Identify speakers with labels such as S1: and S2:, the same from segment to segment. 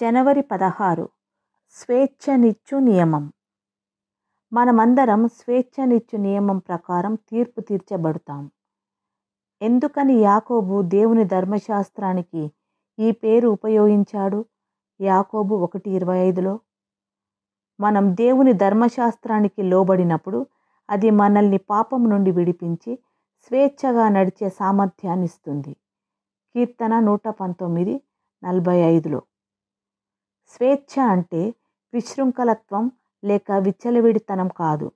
S1: జనవరి పదహారు స్వేచ్ఛనిచ్చు నియమం మనమందరం స్వేచ్ఛనిచ్చు నియమం ప్రకారం తీర్పు తీర్చబడతాం ఎందుకని యాకోబు దేవుని ధర్మశాస్త్రానికి ఈ పేరు ఉపయోగించాడు యాకోబు ఒకటి ఇరవై ఐదులో మనం దేవుని ధర్మశాస్త్రానికి లోబడినప్పుడు అది మనల్ని పాపం నుండి విడిపించి స్వేచ్ఛగా నడిచే సామర్థ్యాన్ని ఇస్తుంది కీర్తన నూట పంతొమ్మిది నలభై ఐదులో స్వేచ్ఛ అంటే విశృంఖలత్వం లేక విచ్చలవిడితనం కాదు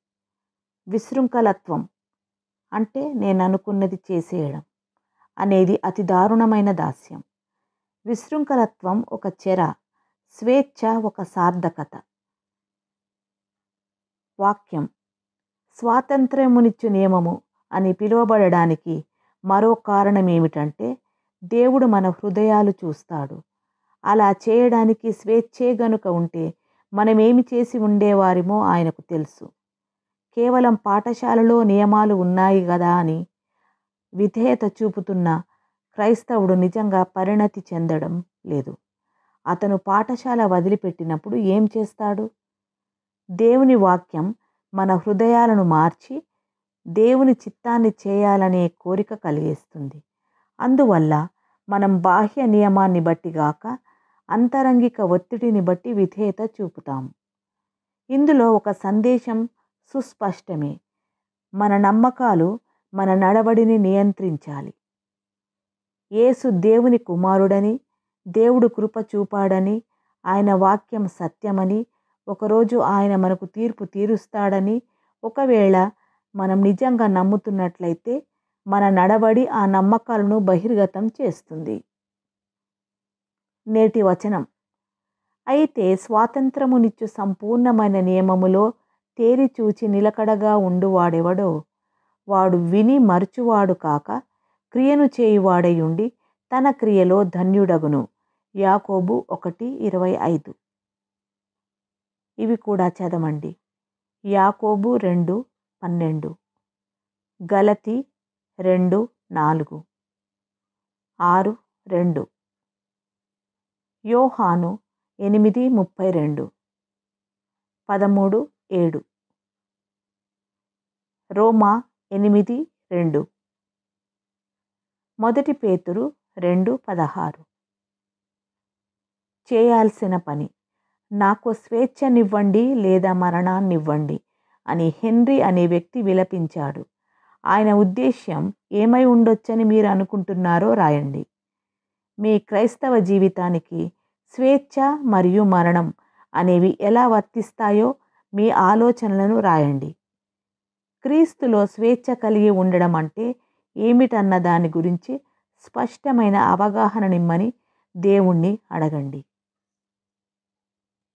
S1: విశృంఖలత్వం అంటే నేను అనుకున్నది చేసేయడం అనేది అతి దారుణమైన దాస్యం విశృంఖలత్వం ఒక చెర స్వేచ్ఛ ఒక సార్థకత వాక్యం స్వాతంత్రమునిచ్చు నియమము అని పిలువబడడానికి మరో కారణం ఏమిటంటే దేవుడు మన హృదయాలు చూస్తాడు అలా చేయడానికి స్వేచ్ఛే గనుక ఉంటే మనమేమి చేసి ఉండేవారిమో ఆయనకు తెలుసు కేవలం పాఠశాలలో నియమాలు ఉన్నాయి కదా అని విధేయత చూపుతున్న క్రైస్తవుడు నిజంగా పరిణతి చెందడం లేదు అతను పాఠశాల వదిలిపెట్టినప్పుడు ఏం చేస్తాడు దేవుని వాక్యం మన హృదయాలను మార్చి దేవుని చిత్తాన్ని చేయాలనే కోరిక కలిగేస్తుంది అందువల్ల మనం బాహ్య నియమాన్ని బట్టిగాక అంతరంగిక ఒత్తిడిని బట్టి విధేయత చూపుతాం ఇందులో ఒక సందేశం సుస్పష్టమే మన నమ్మకాలు మన నడవడిని నియంత్రించాలి యేసు దేవుని కుమారుడని దేవుడు కృప చూపాడని ఆయన వాక్యం సత్యమని ఒకరోజు ఆయన మనకు తీర్పు తీరుస్తాడని ఒకవేళ మనం నిజంగా నమ్ముతున్నట్లయితే మన నడవడి ఆ నమ్మకాలను బహిర్గతం చేస్తుంది నేటి వచనం అయితే స్వాతంత్రమునిచ్చు సంపూర్ణమైన నియమములో తేరిచూచి నిలకడగా ఉండువాడెవడో వాడు విని మరచువాడు కాక క్రియను చేయువాడయుండి తన క్రియలో ధన్యుడగును యాకోబు ఒకటి ఇరవై ఐదు ఇవి కూడా చదవండి యాకోబు రెండు పన్నెండు గలతి రెండు నాలుగు ఆరు రెండు యోహాను ఎనిమిది ముప్పై రెండు పదమూడు ఏడు రోమా ఎనిమిది రెండు మొదటి పేతురు రెండు పదహారు చేయాల్సిన పని నాకు స్వేచ్ఛనివ్వండి లేదా మరణాన్నివ్వండి అని హెన్రీ అనే వ్యక్తి విలపించాడు ఆయన ఉద్దేశ్యం ఏమై ఉండొచ్చని మీరు అనుకుంటున్నారో రాయండి మీ క్రైస్తవ జీవితానికి స్వేచ్ఛ మరియు మరణం అనేవి ఎలా వర్తిస్తాయో మీ ఆలోచనలను రాయండి క్రీస్తులో స్వేచ్ఛ కలిగి ఉండడం అంటే ఏమిటన్న దాని గురించి స్పష్టమైన అవగాహన నిమ్మని దేవుణ్ణి అడగండి